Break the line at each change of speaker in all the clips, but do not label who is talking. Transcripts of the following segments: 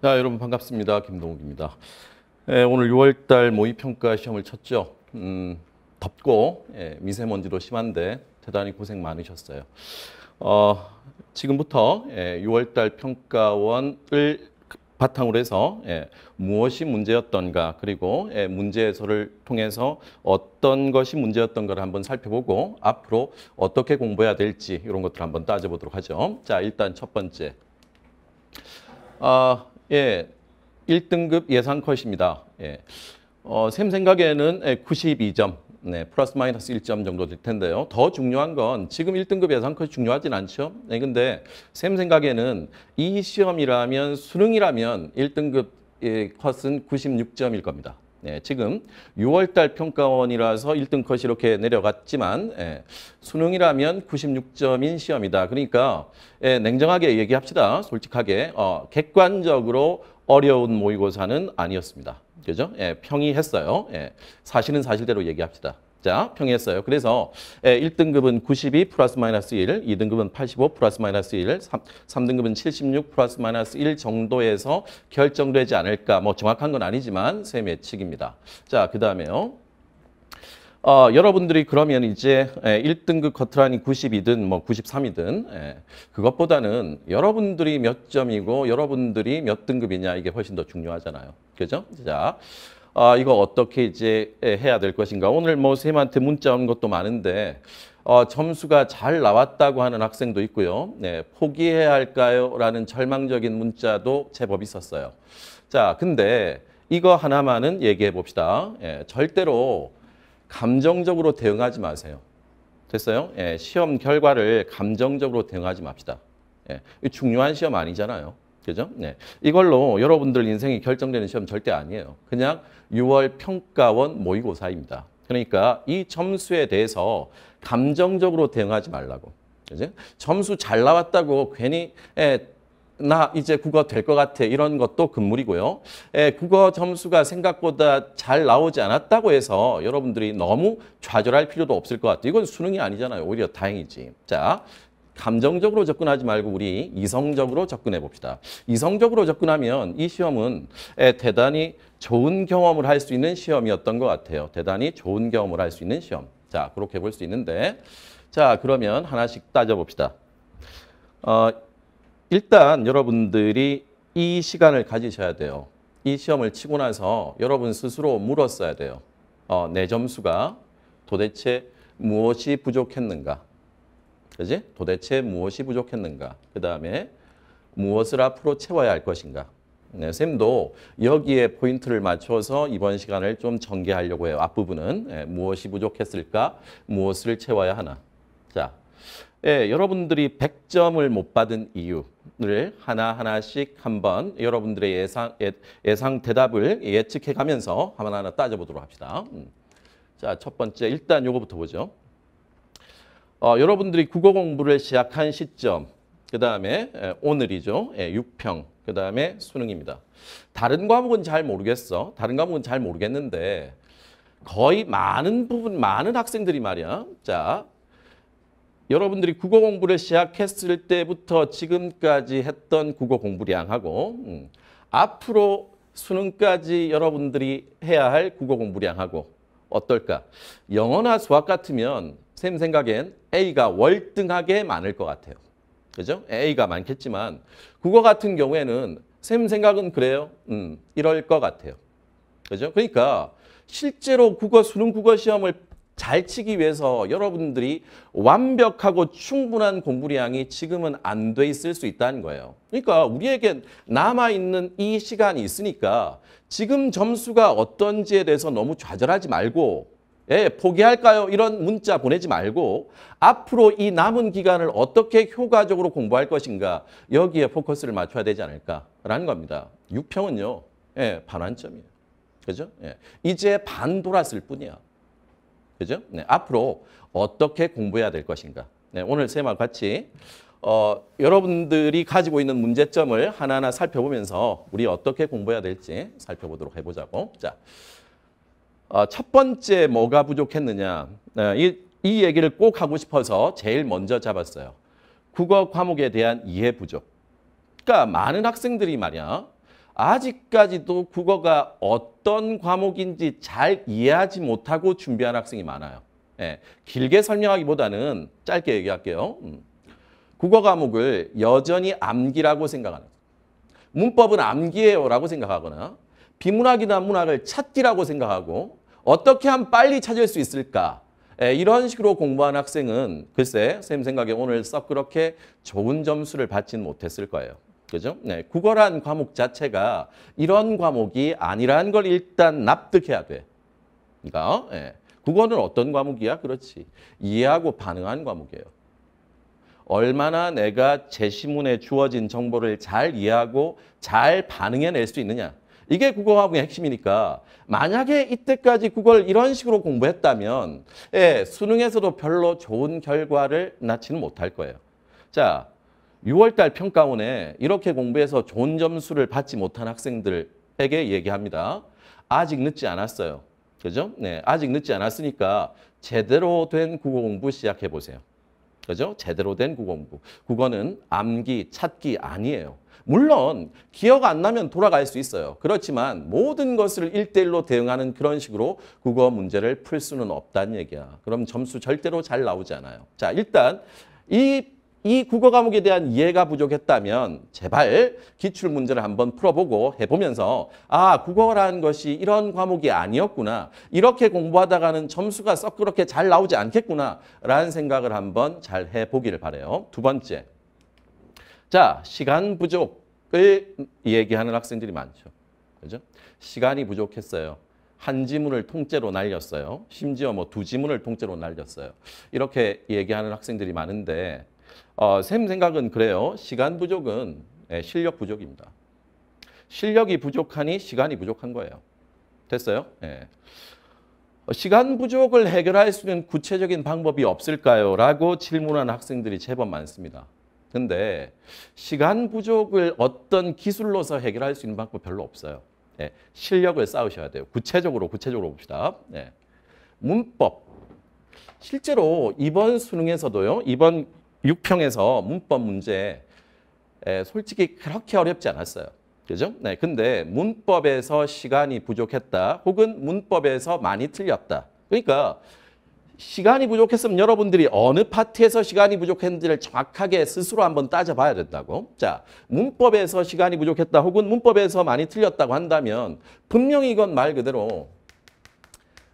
자, 여러분 반갑습니다. 김동욱입니다. 예, 오늘 6월달 모의평가 시험을 쳤죠. 음, 덥고 예, 미세먼지도 심한데 대단히 고생 많으셨어요. 어, 지금부터 예, 6월달 평가원을 바탕으로 해서 예, 무엇이 문제였던가 그리고 예, 문제 해소를 통해서 어떤 것이 문제였던가를 한번 살펴보고 앞으로 어떻게 공부해야 될지 이런 것들을 한번 따져보도록 하죠. 자, 일단 첫 번째. 아, 예, 1등급 예상 컷입니다. 예. 어, 샘 생각에는 92점, 예, 네, 플러스 마이너스 1점 정도 될 텐데요. 더 중요한 건 지금 1등급 예상 컷이 중요하진 않죠. 네, 근데 샘 생각에는 이 시험이라면 수능이라면 1등급 예, 컷은 96점일 겁니다. 예, 지금 6월달 평가원이라서 1등 컷이 이렇게 내려갔지만 예, 수능이라면 96점인 시험이다. 그러니까 예, 냉정하게 얘기합시다. 솔직하게 어, 객관적으로 어려운 모의고사는 아니었습니다. 그죠? 예, 평이했어요. 예, 사실은 사실대로 얘기합시다. 자, 평했어요. 그래서 1등급은 예, 92 플러스 마이너스 1, 2등급은 85 플러스 마이너스 1, 3, 등급은76 플러스 마이너스 1 정도에서 결정되지 않을까. 뭐 정확한 건 아니지만 셈의 측입니다. 자, 그 다음에요. 어, 여러분들이 그러면 이제 1등급 커트라인이 9 2든뭐 93이든 예, 그것보다는 여러분들이 몇 점이고 여러분들이 몇 등급이냐 이게 훨씬 더 중요하잖아요. 그죠? 자, 아, 이거 어떻게 이제 예, 해야 될 것인가. 오늘 뭐 쌤한테 문자 온 것도 많은데 어, 점수가 잘 나왔다고 하는 학생도 있고요. 네, 포기해야 할까요? 라는 절망적인 문자도 제법 있었어요. 자, 근데 이거 하나만은 얘기해 봅시다. 예, 절대로 감정적으로 대응하지 마세요. 됐어요? 예, 시험 결과를 감정적으로 대응하지 맙시다. 예, 중요한 시험 아니잖아요. 그죠? 네. 이걸로 여러분들 인생이 결정되는 시험 절대 아니에요. 그냥 6월 평가원 모의고사입니다. 그러니까 이 점수에 대해서 감정적으로 대응하지 말라고. 그죠? 점수 잘 나왔다고 괜히 에, 나 이제 국어 될 것 같아 이런 것도 금물이고요. 에, 국어 점수가 생각보다 잘 나오지 않았다고 해서 여러분들이 너무 좌절할 필요도 없을 것 같아요. 이건 수능이 아니잖아요. 오히려 다행이지. 자, 감정적으로 접근하지 말고 우리 이성적으로 접근해 봅시다. 이성적으로 접근하면 이 시험은 대단히 좋은 경험을 할 수 있는 시험이었던 것 같아요. 대단히 좋은 경험을 할 수 있는 시험. 자, 그렇게 볼 수 있는데 자, 그러면 하나씩 따져봅시다. 어, 일단 여러분들이 이 시간을 가지셔야 돼요. 이 시험을 치고 나서 여러분 스스로 물었어야 돼요. 어, 내 점수가 도대체 무엇이 부족했는가? 그지? 도대체 무엇이 부족했는가? 그 다음에 무엇을 앞으로 채워야 할 것인가? 네, 쌤도 여기에 포인트를 맞춰서 이번 시간을 좀 전개하려고 해요. 앞부분은 네, 무엇이 부족했을까? 무엇을 채워야 하나? 자, 예, 여러분들이 100점을 못 받은 이유를 하나하나씩 한번 여러분들의 예상, 예, 상 대답을 예측해 가면서 하나하나 따져보도록 합시다. 음. 자, 첫 번째 일단 요거부터 보죠. 어, 여러분들이 국어 공부를 시작한 시점, 그 다음에 오늘이죠. 예, 6평, 그 다음에 수능입니다. 다른 과목은 잘 모르겠어. 다른 과목은 잘 모르겠는데 거의 많은 부분, 많은 학생들이 말이야. 자, 여러분들이 국어 공부를 시작했을 때부터 지금까지 했던 국어 공부량하고 음, 앞으로 수능까지 여러분들이 해야 할 국어 공부량하고 어떨까? 영어나 수학 같으면 쌤 생각엔 A가 월등하게 많을 것 같아요. 그죠? A가 많겠지만 국어 같은 경우에는 쌤 생각은 그래요. 음, 이럴 것 같아요. 그죠? 그러니까 실제로 국어 수능 국어 시험을 잘 치기 위해서 여러분들이 완벽하고 충분한 공부량이 지금은 안 돼 있을 수 있다는 거예요. 그러니까 우리에게 남아있는 이 시간이 있으니까 지금 점수가 어떤지에 대해서 너무 좌절하지 말고 예, 포기할까요? 이런 문자 보내지 말고 앞으로 이 남은 기간을 어떻게 효과적으로 공부할 것인가 여기에 포커스를 맞춰야 되지 않을까라는 겁니다. 6평은요. 예, 반환점이에요. 그죠? 예, 이제 반 돌았을 뿐이야. 그죠? 네, 앞으로 어떻게 공부해야 될 것인가. 네, 오늘 쌤하 같이 어, 여러분들이 가지고 있는 문제점을 하나하나 살펴보면서 우리 어떻게 공부해야 될지 살펴보도록 해보자고. 자. 어, 첫 번째 뭐가 부족했느냐. 네, 이, 이 얘기를 꼭 하고 싶어서 제일 먼저 잡았어요. 국어 과목에 대한 이해 부족. 그러니까 많은 학생들이 말이야. 아직까지도 국어가 어떤 과목인지 잘 이해하지 못하고 준비한 학생이 많아요. 예, 길게 설명하기보다는 짧게 얘기할게요. 음. 국어 과목을 여전히 암기라고 생각하는 문법은 암기예요라고 생각하거나 비문학이나 문학을 찾기라고 생각하고 어떻게 하면 빨리 찾을 수 있을까? 에, 이런 식으로 공부한 학생은 글쎄 선생님 생각에 오늘 썩 그렇게 좋은 점수를 받지는 못했을 거예요. 그죠? 네, 국어란 과목 자체가 이런 과목이 아니라는 걸 일단 납득해야 돼. 그러니까 어? 네. 국어는 어떤 과목이야? 그렇지. 이해하고 반응하 과목이에요. 얼마나 내가 제시문에 주어진 정보를 잘 이해하고 잘 반응해낼 수 있느냐. 이게 국어학목의 핵심이니까 만약에 이때까지 국어를 이런 식으로 공부했다면 예, 수능에서도 별로 좋은 결과를 낳지는 못할 거예요. 자, 6월달 평가원에 이렇게 공부해서 좋은 점수를 받지 못한 학생들에게 얘기합니다. 아직 늦지 않았어요. 그죠? 네, 아직 늦지 않았으니까 제대로 된 국어 공부 시작해 보세요. 그죠? 제대로 된 국어 공부. 국어는 암기, 찾기 아니에요. 물론 기억 안 나면 돌아갈 수 있어요. 그렇지만 모든 것을 일대일로 대응하는 그런 식으로 국어 문제를 풀 수는 없다는 얘기야. 그럼 점수 절대로 잘 나오지 않아요. 자, 일단 이, 이 국어 과목에 대한 이해가 부족했다면 제발 기출 문제를 한번 풀어보고 해보면서 아, 국어라는 것이 이런 과목이 아니었구나. 이렇게 공부하다가는 점수가 썩 그렇게 잘 나오지 않겠구나. 라는 생각을 한번 잘 해보기를 바래요. 두 번째. 자, 시간 부족을 얘기하는 학생들이 많죠. 그죠? 시간이 부족했어요. 한 지문을 통째로 날렸어요. 심지어 뭐 두 지문을 통째로 날렸어요. 이렇게 얘기하는 학생들이 많은데 어, 쌤 생각은 그래요. 시간 부족은 네, 실력 부족입니다. 실력이 부족하니 시간이 부족한 거예요. 됐어요? 네. 시간 부족을 해결할 수 있는 구체적인 방법이 없을까요? 라고 질문하는 학생들이 제법 많습니다. 근데 시간 부족을 어떤 기술로서 해결할 수 있는 방법 별로 없어요. 예, 실력을 쌓으셔야 돼요. 구체적으로 구체적으로 봅시다. 예, 문법. 실제로 이번 수능에서도요. 이번 6평에서 문법 문제 예, 솔직히 그렇게 어렵지 않았어요. 그죠? 네, 근데 문법에서 시간이 부족했다 혹은 문법에서 많이 틀렸다. 그러니까 시간이 부족했으면 여러분들이 어느 파트에서 시간이 부족했는지를 정확하게 스스로 한번 따져봐야 된다고. 자, 문법에서 시간이 부족했다 혹은 문법에서 많이 틀렸다고 한다면 분명히 이건 말 그대로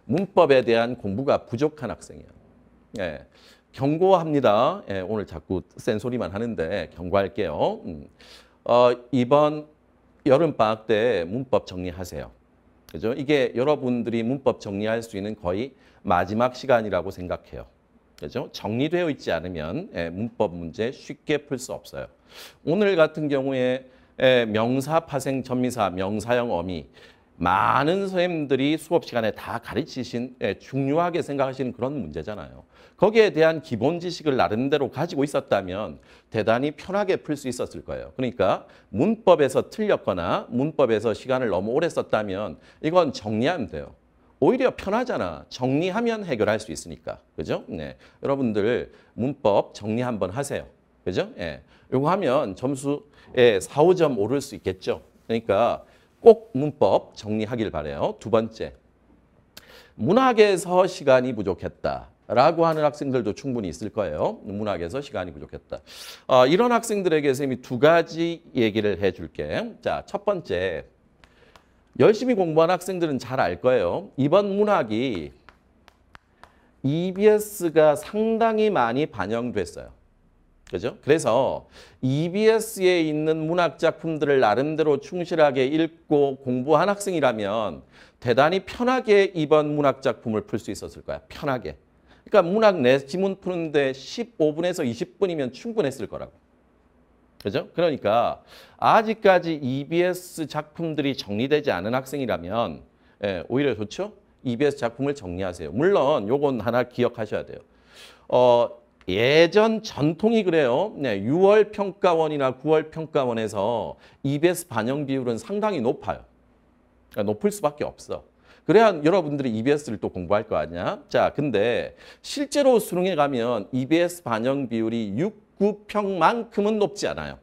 문법에 대한 공부가 부족한 학생이에요. 예, 경고합니다. 예, 오늘 자꾸 센 소리만 하는데 경고할게요. 음. 어, 이번 여름방학 때 문법 정리하세요. 그죠? 이게 여러분들이 문법 정리할 수 있는 거의 마지막 시간이라고 생각해요. 그죠? 정리되어 있지 않으면 예, 문법 문제 쉽게 풀 수 없어요. 오늘 같은 경우에 예, 명사, 파생, 전미사, 명사형 어미 많은 선생님들이 수업 시간에 다 가르치신 예, 중요하게 생각하시는 그런 문제잖아요. 거기에 대한 기본 지식을 나름대로 가지고 있었다면 대단히 편하게 풀 수 있었을 거예요. 그러니까 문법에서 틀렸거나 문법에서 시간을 너무 오래 썼다면 이건 정리하면 돼요. 오히려 편하잖아. 정리하면 해결할 수 있으니까. 그죠? 네. 여러분들 문법 정리 한번 하세요. 그죠? 예. 이거 하면 점수에 4, 5점 오를 수 있겠죠. 그러니까 꼭 문법 정리하길 바래요. 두 번째. 문학에서 시간이 부족했다. 라고 하는 학생들도 충분히 있을 거예요. 문학에서 시간이 부족했다. 어, 이런 학생들에게 선생님이 두 가지 얘기를 해줄게. 자, 첫 번째. 열심히 공부한 학생들은 잘 알 거예요. 이번 문학이 EBS가 상당히 많이 반영됐어요. 그죠? 그래서 EBS에 있는 문학 작품들을 나름대로 충실하게 읽고 공부한 학생이라면 대단히 편하게 이번 문학 작품을 풀 수 있었을 거야. 편하게. 그러니까 문학 내 지문 푸는데 15분에서 20분이면 충분했을 거라고. 그죠? 그러니까 아직까지 EBS 작품들이 정리되지 않은 학생이라면 예, 오히려 좋죠? EBS 작품을 정리하세요. 물론 요건 하나 기억하셔야 돼요. 어, 예전 전통이 그래요. 네, 6월 평가원이나 9월 평가원에서 EBS 반영 비율은 상당히 높아요. 그러니까 높을 수밖에 없어. 그래야 여러분들이 EBS를 또 공부할 거 아니야. 자, 근데 실제로 수능에 가면 EBS 반영 비율이 6, 9평만큼은 높지 않아요.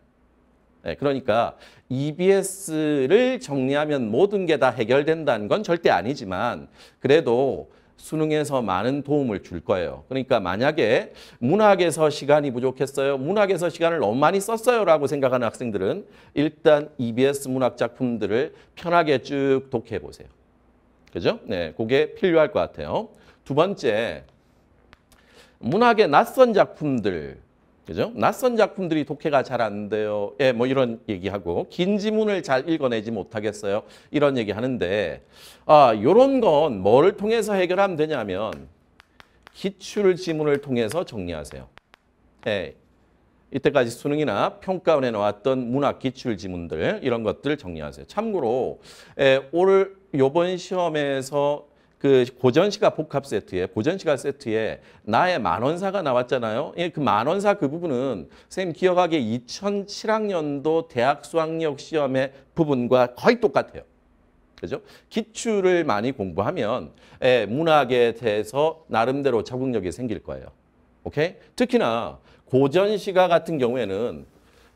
네, 그러니까 EBS를 정리하면 모든 게 다 해결된다는 건 절대 아니지만 그래도 수능에서 많은 도움을 줄 거예요. 그러니까 만약에 문학에서 시간이 부족했어요. 문학에서 시간을 너무 많이 썼어요. 라고 생각하는 학생들은 일단 EBS 문학 작품들을 편하게 쭉 독해보세요. 그죠? 네, 그게 필요할 것 같아요. 두 번째, 문학의 낯선 작품들. 그죠? 낯선 작품들이 독해가 잘 안 돼요. 예, 뭐 이런 얘기하고 긴 지문을 잘 읽어내지 못하겠어요. 이런 얘기하는데 아, 요런 건 뭐를 통해서 해결하면 되냐면 기출 지문을 통해서 정리하세요. 예. 이때까지 수능이나 평가원에 나왔던 문학 기출 지문들 이런 것들 정리하세요. 참고로 예, 올 요번 시험에서 그 고전시가 복합 세트에 고전시가 세트에 나의 만원사가 나왔잖아요. 예, 그 만원사 그 부분은 선생님 기억하기에 2007학년도 대학 수학력 시험의 부분과 거의 똑같아요. 그죠? 기출을 많이 공부하면 예, 문학에 대해서 나름대로 적응력이 생길 거예요. 오케이? 특히나 고전시가 같은 경우에는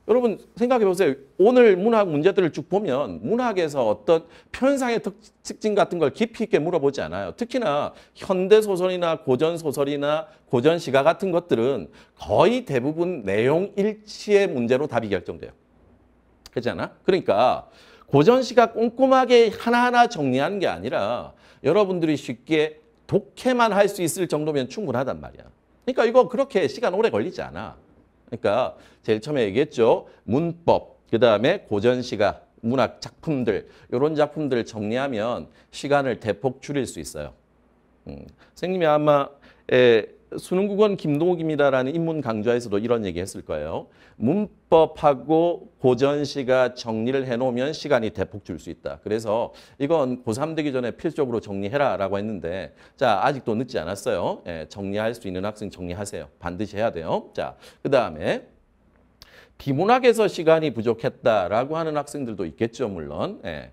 여러분 생각해 보세요. 오늘 문학 문제들을 쭉 보면 문학에서 어떤 편상의 특징 같은 걸 깊이 있게 물어보지 않아요. 특히나 현대 소설이나 고전 소설이나 고전 시가 같은 것들은 거의 대부분 내용 일치의 문제로 답이 결정돼요. 그렇지 않아? 그러니까 고전 시가 꼼꼼하게 하나하나 정리하는 게 아니라 여러분들이 쉽게 독해만 할 수 있을 정도면 충분하단 말이야. 그러니까 이거 그렇게 시간 오래 걸리지 않아. 그러니까 제일 처음에 얘기했죠. 문법, 그 다음에 고전시가, 문학 작품들 이런 작품들을 정리하면 시간을 대폭 줄일 수 있어요. 음, 선생님이 아마 에, 수능국원 김동욱입니다라는 인문 강좌에서도 이런 얘기 했을 거예요. 문법하고 고전시가 정리를 해놓으면 시간이 대폭 줄 수 있다. 그래서 이건 고3 되기 전에 필적으로 정리해라 라고 했는데 자 아직도 늦지 않았어요. 예, 정리할 수 있는 학생 정리하세요. 반드시 해야 돼요. 자그 다음에 비문학에서 시간이 부족했다라고 하는 학생들도 있겠죠 물론. 예.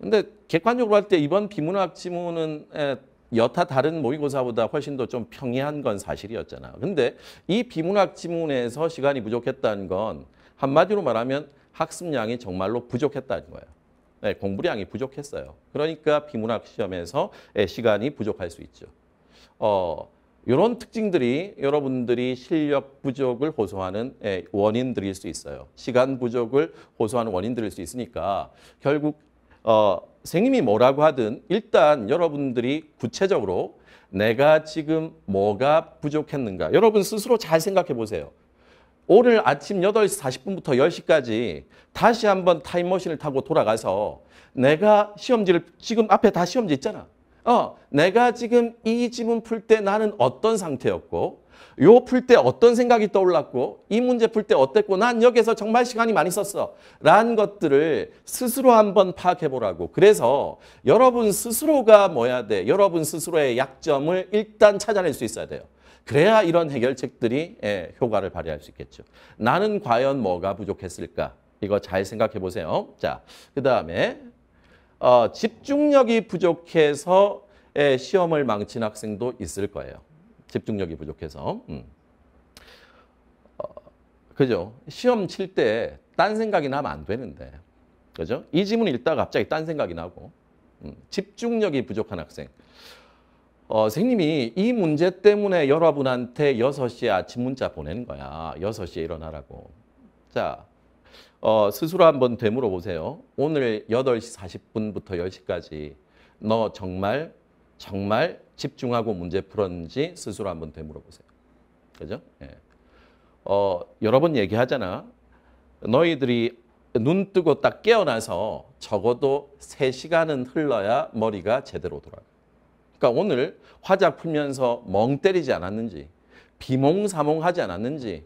근데 객관적으로 할 때 이번 비문학 지문은 예, 여타 다른 모의고사보다 훨씬 더 좀 평이한 건 사실이었잖아. 근데 이 비문학 지문에서 시간이 부족했다는 건 한마디로 말하면 학습량이 정말로 부족했다는 거예요. 네, 공부량이 부족했어요. 그러니까 비문학 시험에서 예, 시간이 부족할 수 있죠. 어, 이런 특징들이 여러분들이 실력 부족을 호소하는 예, 원인들일 수 있어요. 시간 부족을 호소하는 원인들일 수 있으니까 결국 어, 선생님이 뭐라고 하든 일단 여러분들이 구체적으로 내가 지금 뭐가 부족했는가 여러분 스스로 잘 생각해 보세요. 오늘 아침 8시 40분부터 10시까지 다시 한번 타임머신을 타고 돌아가서 내가 시험지를 지금 앞에 다 시험지 있잖아. 어, 내가 지금 이 지문 풀 때 나는 어떤 상태였고 요풀때 어떤 생각이 떠올랐고 이 문제 풀 때 어땠고 난 여기서 에 정말 시간이 많이 썼어. 라는 것들을 스스로 한번 파악해보라고. 그래서 여러분 스스로가 뭐야 돼. 여러분 스스로의 약점을 일단 찾아낼 수 있어야 돼요. 그래야 이런 해결책들이 예, 효과를 발휘할 수 있겠죠. 나는 과연 뭐가 부족했을까? 이거 잘 생각해 보세요. 자, 그 다음에 어, 집중력이 부족해서 예, 시험을 망친 학생도 있을 거예요. 집중력이 부족해서. 음. 어, 그죠? 시험 칠 때 딴 생각이 나면 안 되는데. 그죠? 이 지문 읽다가 갑자기 딴 생각이 나고. 음. 집중력이 부족한 학생. 어, 선생님이 이 문제 때문에 여러분한테 6시에 아침 문자 보내는 거야. 6시에 일어나라고. 자, 어, 스스로 한번 되물어 보세요. 오늘 8시 40분부터 10시까지 너 정말 정말 집중하고 문제 풀었는지 스스로 한 번 되물어보세요. 그죠? 예. 어, 여러 번 얘기하잖아. 너희들이 눈 뜨고 딱 깨어나서 적어도 3시간은 흘러야 머리가 제대로 돌아가. 그러니까 오늘 화자 풀면서 멍 때리지 않았는지, 비몽사몽하지 않았는지,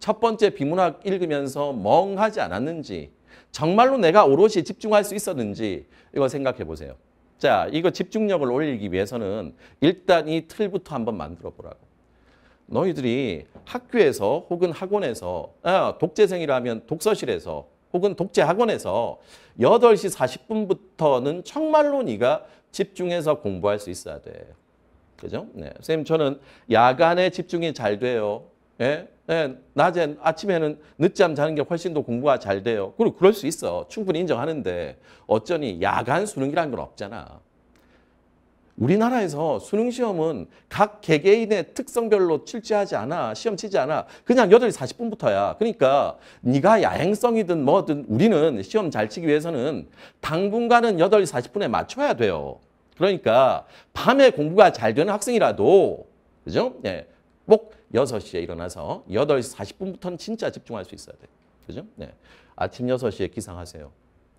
첫 번째 비문학 읽으면서 멍하지 않았는지, 정말로 내가 오롯이 집중할 수 있었는지 이거 생각해 보세요. 자, 이거 집중력을 올리기 위해서는 일단 이 틀부터 한번 만들어 보라고. 너희들이 학교에서 혹은 학원에서 아, 독재생이라면 독서실에서 혹은 독재학원에서 8시 40분부터는 정말로 네가 집중해서 공부할 수 있어야 돼. 그죠? 네. 선생님 저는 야간에 집중이 잘 돼요. 예? 예, 낮에 아침에는 늦잠 자는 게 훨씬 더 공부가 잘 돼요. 그리고 그럴 수 있어. 충분히 인정하는데 어쩌니 야간 수능이라는 건 없잖아. 우리나라에서 수능 시험은 각 개개인의 특성별로 출제하지 않아. 시험 치지 않아. 그냥 8시 40분부터야. 그러니까 네가 야행성이든 뭐든 우리는 시험 잘 치기 위해서는 당분간은 8시 40분에 맞춰야 돼요. 그러니까 밤에 공부가 잘 되는 학생이라도 그죠? 예. 꼭 6시에 일어나서 8시 40분부터는 진짜 집중할 수 있어야 돼. 그죠? 네. 아침 6시에 기상하세요.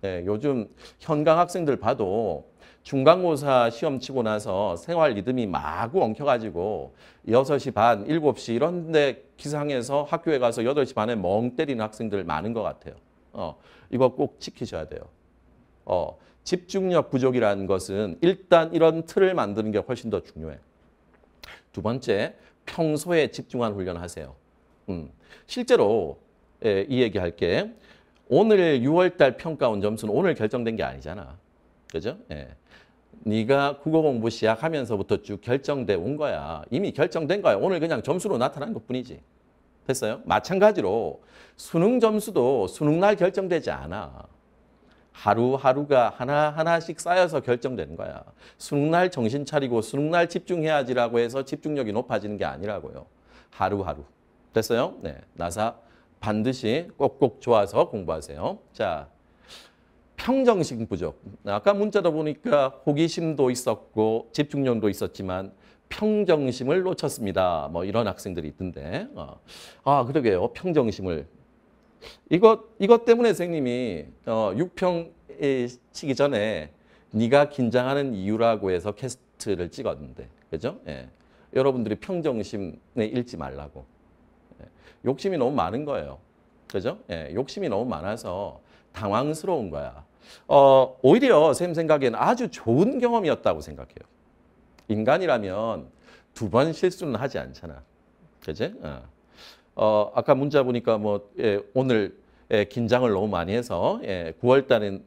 네, 요즘 현강 학생들 봐도 중간고사 시험 치고 나서 생활 리듬이 마구 엉켜가지고 6시 반, 7시 이런 데 기상해서 학교에 가서 8시 반에 멍 때리는 학생들 많은 것 같아요. 어, 이거 꼭 지키셔야 돼요. 어, 집중력 부족이라는 것은 일단 이런 틀을 만드는 게 훨씬 더 중요해. 두 번째, 평소에 집중한 훈련을 하세요. 음. 실제로 예, 이 얘기할게. 오늘 6월달 평가원 점수는 오늘 결정된 게 아니잖아. 그죠? 예. 네가 국어 공부 시작하면서부터 쭉 결정돼 온 거야. 이미 결정된 거야. 오늘 그냥 점수로 나타난 것뿐이지. 됐어요? 마찬가지로 수능 점수도 수능 날 결정되지 않아. 하루하루가 하나하나씩 쌓여서 결정되는 거야. 수능날 정신 차리고 수능날 집중해야지라고 해서 집중력이 높아지는 게 아니라고요. 하루하루. 됐어요? 네. 나사 반드시 꼭꼭 좋아서 공부하세요. 자, 평정심 부족. 아까 문자다 보니까 호기심도 있었고 집중력도 있었지만 평정심을 놓쳤습니다. 뭐 이런 학생들이 있던데. 어. 아, 그러게요. 평정심을 이것, 이것 때문에 선생님이 어, 6평 에 치기 전에 네가 긴장하는 이유라고 해서 캐스트를 찍었는데 그죠? 예. 여러분들이 평정심에 잃지 말라고 예. 욕심이 너무 많은 거예요. 그죠? 예. 욕심이 너무 많아서 당황스러운 거야. 어, 오히려 쌤 생각에는 아주 좋은 경험이었다고 생각해요. 인간이라면 두 번 실수는 하지 않잖아. 그지? 어. 어, 아까 문자 보니까 뭐 예, 오늘 예, 긴장을 너무 많이 해서 예, 9월 달엔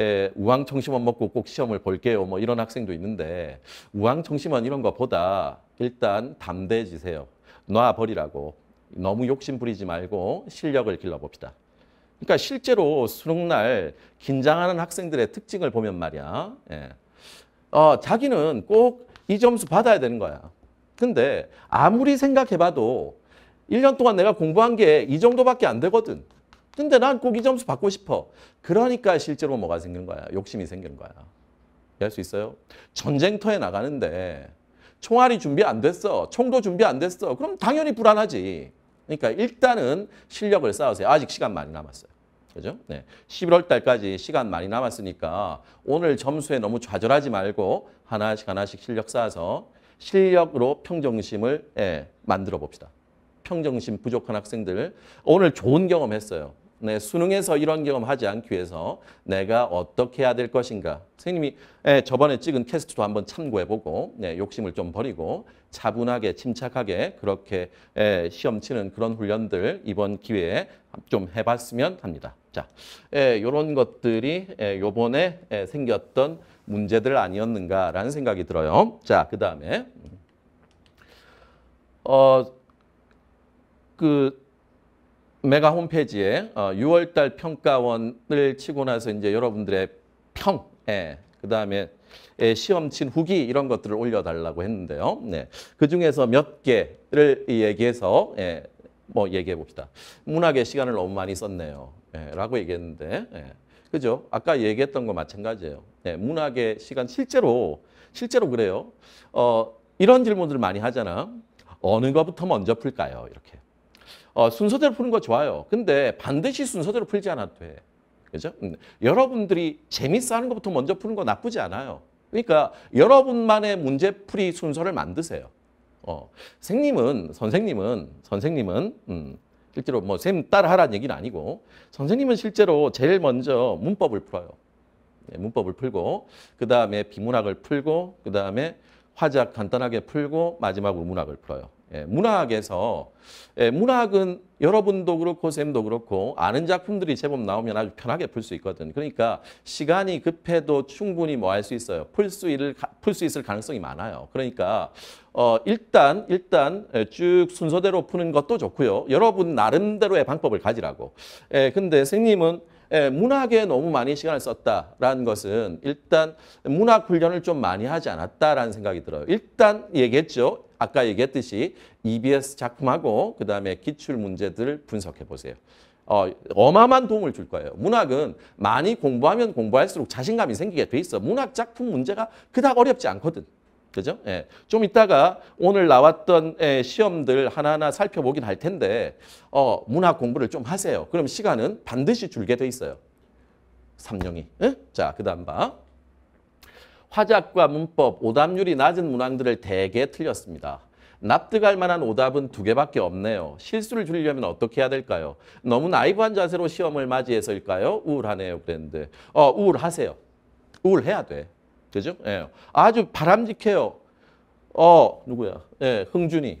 예, 우왕청심원 먹고 꼭 시험을 볼게요. 뭐 이런 학생도 있는데 우왕청심원 이런 거보다 일단 담대해지세요. 놔버리라고. 너무 욕심 부리지 말고 실력을 길러봅시다. 그러니까 실제로 수능날 긴장하는 학생들의 특징을 보면 말이야. 예. 어, 자기는 꼭 이 점수 받아야 되는 거야. 근데 아무리 생각해봐도 1년 동안 내가 공부한 게 이 정도밖에 안 되거든. 근데 난 꼭 이 점수 받고 싶어. 그러니까 실제로 뭐가 생기는 거야? 욕심이 생기는 거야. 이해할 수 있어요? 전쟁터에 나가는데 총알이 준비 안 됐어. 총도 준비 안 됐어. 그럼 당연히 불안하지. 그러니까 일단은 실력을 쌓으세요. 아직 시간 많이 남았어요. 그죠? 네. 11월 달까지 시간 많이 남았으니까 오늘 점수에 너무 좌절하지 말고 하나씩 하나씩 실력 쌓아서 실력으로 평정심을 예, 만들어 봅시다. 평정심 부족한 학생들 오늘 좋은 경험했어요. 네, 수능에서 이런 경험하지 않기 위해서 내가 어떻게 해야 될 것인가. 선생님이 예, 저번에 찍은 캐스트도 한번 참고해보고 네, 욕심을 좀 버리고 차분하게 침착하게 그렇게 예, 시험 치는 그런 훈련들 이번 기회에 좀 해봤으면 합니다. 자, 예, 이런 것들이 예, 요번에 예, 생겼던 문제들 아니었는가라는 생각이 들어요. 자, 그 다음에 어, 그 메가 홈페이지에 6월달 어, 평가원을 치고 나서 이제 여러분들의 평, 예, 그 다음에 시험 친 후기 이런 것들을 올려달라고 했는데요. 네, 그 중에서 몇 개를 얘기해서 예, 뭐 얘기해 봅시다. 문학의 시간을 너무 많이 썼네요. 예, 라고 얘기했는데 예, 그죠? 아까 얘기했던 거 마찬가지예요. 예, 문학의 시간 실제로 실제로 그래요. 어, 이런 질문들을 많이 하잖아. 어느 것부터 먼저 풀까요? 이렇게. 어, 순서대로 푸는 거 좋아요. 근데 반드시 순서대로 풀지 않아도 돼. 그죠? 음, 여러분들이 재밌어 하는 것부터 먼저 푸는 거 나쁘지 않아요. 그러니까 여러분만의 문제풀이 순서를 만드세요. 어, 생님은, 선생님은, 선생님은, 음, 실제로 뭐 쌤 따라 하라는 얘기는 아니고 선생님은 실제로 제일 먼저 문법을 풀어요. 네, 문법을 풀고 그 다음에 비문학을 풀고 그 다음에 화작 간단하게 풀고 마지막으로 문학을 풀어요. 예, 문학에서 예, 문학은 여러분도 그렇고 쌤도 그렇고 아는 작품들이 제법 나오면 아주 편하게 풀 수 있거든. 그러니까 시간이 급해도 충분히 뭐 할 수 있어요. 풀 수 있을 풀 수 있을 가능성이 많아요. 그러니까 어 일단 일단 예, 쭉 순서대로 푸는 것도 좋고요. 여러분 나름대로의 방법을 가지라고. 예, 근데 선생님은 예, 문학에 너무 많이 시간을 썼다라는 것은 일단 문학 훈련을 좀 많이 하지 않았다라는 생각이 들어요. 일단 얘기했죠. 아까 얘기했듯이 EBS 작품하고 그다음에 기출 문제들 분석해 보세요. 어, 어마어마한 도움을 줄 거예요. 문학은 많이 공부하면 공부할수록 자신감이 생기게 돼 있어. 문학 작품 문제가 그닥 어렵지 않거든. 그죠? 예. 좀 이따가 오늘 나왔던 예, 시험들 하나하나 살펴보긴 할 텐데 어, 문학 공부를 좀 하세요. 그럼 시간은 반드시 줄게 돼 있어요. 삼령이. 예? 자, 그 다음 봐. 화작과 문법, 오답률이 낮은 문항들을 대개 틀렸습니다. 납득할 만한 오답은 두 개밖에 없네요. 실수를 줄이려면 어떻게 해야 될까요? 너무 나이브한 자세로 시험을 맞이해서일까요? 우울하네요. 그랬는데 어, 우울하세요. 우울해야 돼. 그죠? 예. 아주 바람직해요. 어, 누구야? 예, 흥준이.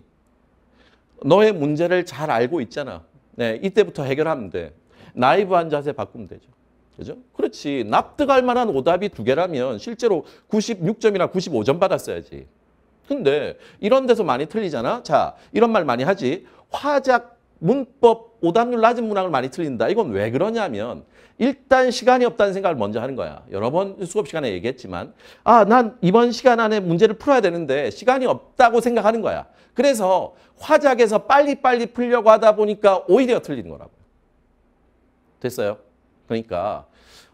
너의 문제를 잘 알고 있잖아. 네, 이때부터 해결하면 돼. 나이브한 자세 바꾸면 되죠. 그죠? 그렇지. 납득할 만한 오답이 두 개라면 실제로 96점이나 95점 받았어야지. 근데 이런 데서 많이 틀리잖아. 자, 이런 말 많이 하지. 화작 문법 오답률 낮은 문항을 많이 틀린다. 이건 왜 그러냐면 일단 시간이 없다는 생각을 먼저 하는 거야. 여러 번 수업 시간에 얘기했지만 아, 난 이번 시간 안에 문제를 풀어야 되는데 시간이 없다고 생각하는 거야. 그래서 화작에서 빨리빨리 풀려고 하다 보니까 오히려 틀리는 거라고. 됐어요? 그러니까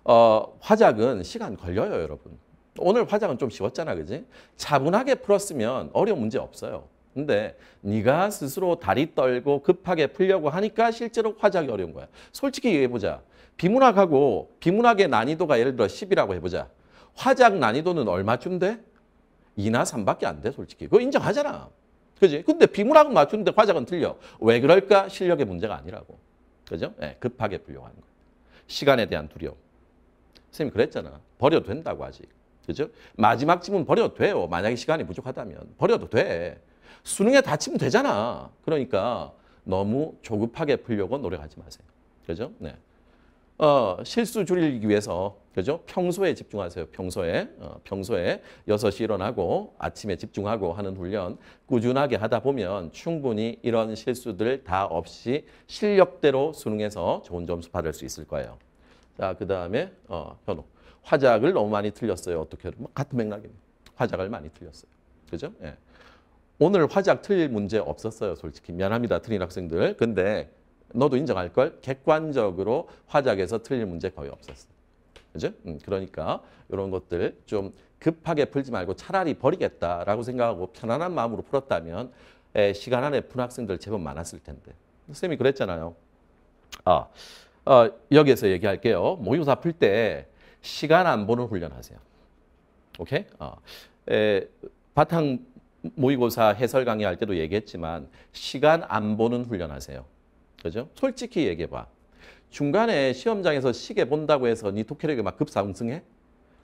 어, 화작은 시간 걸려요, 여러분. 오늘 화작은 좀 쉬웠잖아, 그지? 차분하게 풀었으면 어려운 문제 없어요. 근데 네가 스스로 다리 떨고 급하게 풀려고 하니까 실제로 화작이 어려운 거야. 솔직히 얘기해보자. 비문학하고 비문학의 난이도가 예를 들어 10이라고 해보자. 화작 난이도는 얼마쯤 돼? 2나 3밖에 안 돼, 솔직히. 그거 인정하잖아. 그지? 근데 비문학은 맞추는데 화작은 틀려. 왜 그럴까? 실력의 문제가 아니라고. 그죠? 네, 급하게 풀려고 하는 거. 시간에 대한 두려움. 선생님이 그랬잖아. 버려도 된다고 아직. 그죠? 마지막 집문 버려도 돼요. 만약에 시간이 부족하다면. 버려도 돼. 수능에 다치면 되잖아. 그러니까 너무 조급하게 풀려고 노력하지 마세요. 그죠? 네. 어, 실수 줄이기 위해서, 그죠? 평소에 집중하세요. 평소에. 어, 평소에 6시 일어나고 아침에 집중하고 하는 훈련 꾸준하게 하다 보면 충분히 이런 실수들 다 없이 실력대로 수능에서 좋은 점수 받을 수 있을 거예요. 자, 그 다음에 어, 현혹. 화작을 너무 많이 틀렸어요. 어떻게 보면 같은 맥락입니다. 화작을 많이 틀렸어요. 그죠? 예. 오늘 화작 틀릴 문제 없었어요. 솔직히 미안합니다. 틀린 학생들. 근데 너도 인정할 걸 객관적으로 화작에서 틀릴 문제 거의 없었어. 그죠? 음, 그러니까 이런 것들 좀 급하게 풀지 말고 차라리 버리겠다라고 생각하고 편안한 마음으로 풀었다면 에, 시간 안에 푼 학생들 제법 많았을 텐데. 선생님이 그랬잖아요. 아, 어, 여기에서 얘기할게요. 모의고사 풀 때 시간 안 보는 훈련하세요. 오케이? 어, 에, 바탕 모의고사 해설 강의할 때도 얘기했지만 시간 안 보는 훈련하세요. 그죠? 솔직히 얘기해봐. 중간에 시험장에서 시계 본다고 해서 네 독해력이 막 급상승해?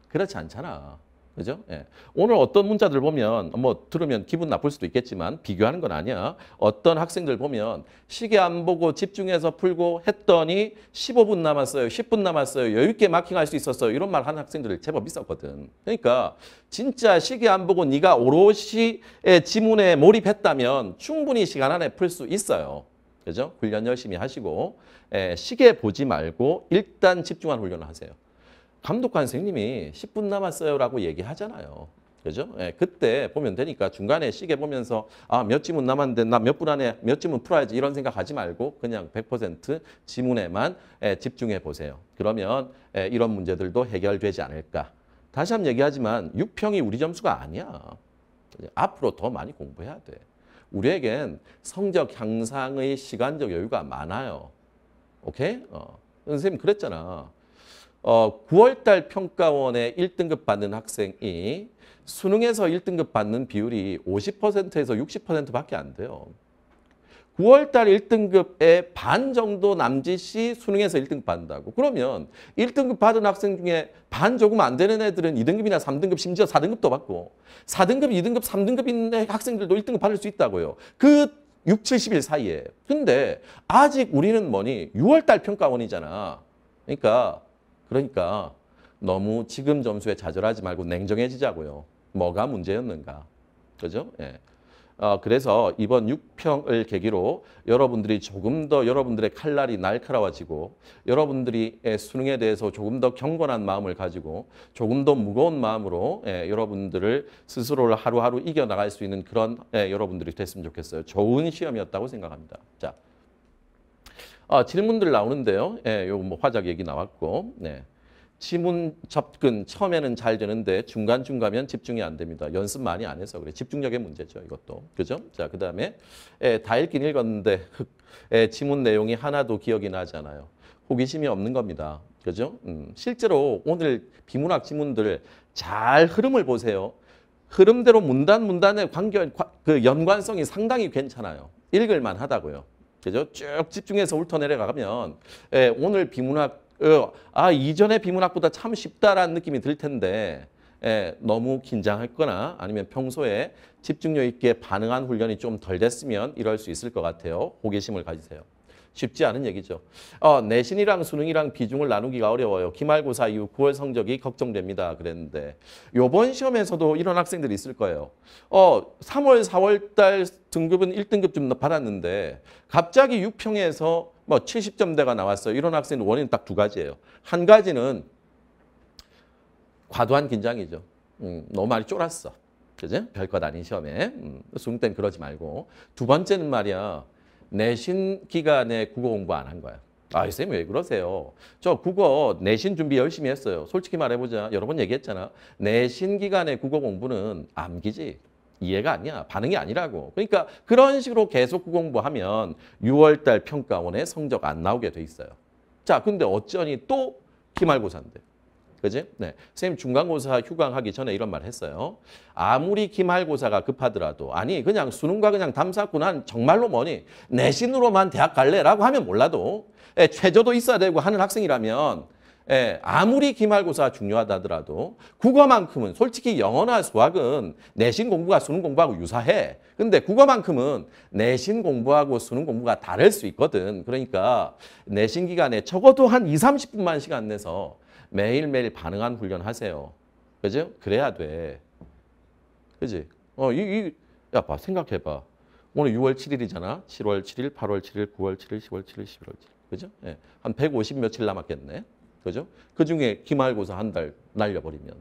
그렇지 않잖아. 그죠? 예. 오늘 어떤 문자들 보면 뭐 들으면 기분 나쁠 수도 있겠지만 비교하는 건 아니야. 어떤 학생들 보면 시계 안 보고 집중해서 풀고 했더니 15분 남았어요. 10분 남았어요. 여유 있게 마킹할 수 있었어요. 이런 말 하는 학생들 제법 있었거든. 그러니까 진짜 시계 안 보고 네가 오롯이 지문에 몰입했다면 충분히 시간 안에 풀 수 있어요. 그죠? 훈련 열심히 하시고 예, 시계 보지 말고 일단 집중한 훈련을 하세요. 감독관 선생님이 10분 남았어요라고 얘기하잖아요. 그죠? 예, 그때 보면 되니까 중간에 시계 보면서 아, 몇 지문 남았는데 나 몇 분 안에 몇 지문 풀어야지 이런 생각 하지 말고 그냥 100% 지문에만 예, 집중해 보세요. 그러면 예, 이런 문제들도 해결되지 않을까. 다시 한번 얘기하지만 6평이 우리 점수가 아니야. 앞으로 더 많이 공부해야 돼. 우리에겐 성적 향상의 시간적 여유가 많아요. 오케이? 어. 선생님 그랬잖아. 어, 9월달 평가원에 1등급 받는 학생이 수능에서 1등급 받는 비율이 50%에서 60%밖에 안 돼요. 9월달 1등급의 반 정도 남짓이 수능에서 1등급 받는다고. 그러면 1등급 받은 학생 중에 반 조금 안 되는 애들은 2등급이나 3등급 심지어 4등급도 받고 4등급, 2등급, 3등급 있는 학생들도 1등급 받을 수 있다고요. 그 6, 70일 사이에. 근데 아직 우리는 뭐니 6월달 평가원이잖아. 그러니까 그러니까 너무 지금 점수에 좌절하지 말고 냉정해지자고요. 뭐가 문제였는가. 그죠? 예. 어, 그래서 이번 6평을 계기로 여러분들이 조금 더 여러분들의 칼날이 날카로워지고 여러분들이 수능에 대해서 조금 더 경건한 마음을 가지고 조금 더 무거운 마음으로 예, 여러분들을 스스로를 하루하루 이겨나갈 수 있는 그런 예, 여러분들이 됐으면 좋겠어요. 좋은 시험이었다고 생각합니다. 자. 아, 질문들 나오는데요. 예, 요거 뭐 화작 얘기 나왔고. 네. 지문 접근 처음에는 잘 되는데 중간중간면 집중이 안 됩니다. 연습 많이 안 해서 그래. 집중력의 문제죠. 이것도. 그죠? 자, 그 다음에 예, 다 읽긴 읽었는데 에, 예, 지문 내용이 하나도 기억이 나지 않아요. 호기심이 없는 겁니다. 그죠? 음, 실제로 오늘 비문학 지문들 잘 흐름을 보세요. 흐름대로 문단 문단의 관계, 그 연관성이 상당히 괜찮아요. 읽을만 하다고요. 그죠? 쭉 집중해서 훑어 내려가면 예, 오늘 비문학 어, 아 이전의 비문학보다 참 쉽다라는 느낌이 들 텐데 예, 너무 긴장했거나 아니면 평소에 집중력 있게 반응한 훈련이 좀 덜 됐으면 이럴 수 있을 것 같아요. 호기심을 가지세요. 쉽지 않은 얘기죠. 어, 내신이랑 수능이랑 비중을 나누기가 어려워요. 기말고사 이후 9월 성적이 걱정됩니다. 그랬는데 요번 시험에서도 이런 학생들이 있을 거예요. 어, 3월, 4월 달 등급은 1등급 좀 받았는데 갑자기 6평에서 뭐 70점대가 나왔어요. 이런 학생은 원인 은딱 두 가지예요. 한 가지는 과도한 긴장이죠. 음, 너무 많이 쫄았어. 그지? 별것 아닌 시험에. 음, 수능 땐 그러지 말고. 두 번째는 말이야. 내신 기간에 국어 공부 안 한 거야. 아, 선생님 왜 그러세요? 저 국어 내신 준비 열심히 했어요. 솔직히 말해보자. 여러 번 얘기했잖아. 내신 기간에 국어 공부는 암기지. 이해가 아니야. 반응이 아니라고. 그러니까 그런 식으로 계속 공부하면 6월달 평가원에 성적 안 나오게 돼 있어요. 자, 근데 어쩌니 또 기말고사인데. 그지? 네. 선생님 중간고사 휴강하기 전에 이런 말 했어요. 아무리 기말고사가 급하더라도 아니 그냥 수능과 그냥 담쌓고난 정말로 뭐니 내신으로만 대학 갈래라고 하면 몰라도 예, 최저도 있어야 되고 하는 학생이라면 예, 아무리 기말고사 중요하다 하더라도 국어만큼은 솔직히 영어나 수학은 내신 공부가 수능 공부하고 유사해. 근데 국어만큼은 내신 공부하고 수능 공부가 다를 수 있거든. 그러니까 내신 기간에 적어도 한 2, 30분만 시간 내서 매일매일 반응한 훈련 하세요. 그죠? 그래야 돼. 그지? 어, 이, 이, 야, 봐, 생각해봐. 오늘 6월 7일이잖아. 7월 7일, 8월 7일, 9월 7일, 10월 7일, 11월 7일. 그죠? 예. 한 150 며칠 남았겠네. 그죠? 그 중에 기말고사 한 달 날려버리면.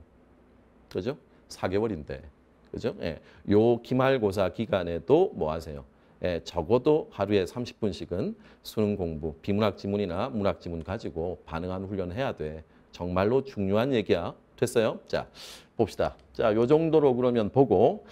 그죠? 4개월인데. 그죠? 예. 요 기말고사 기간에도 뭐 하세요? 예, 적어도 하루에 30분씩은 수능 공부, 비문학 지문이나 문학 지문 가지고 반응한 훈련을 해야 돼. 정말로 중요한 얘기야. 됐어요? 자, 봅시다. 자, 요 정도로 그러면 보고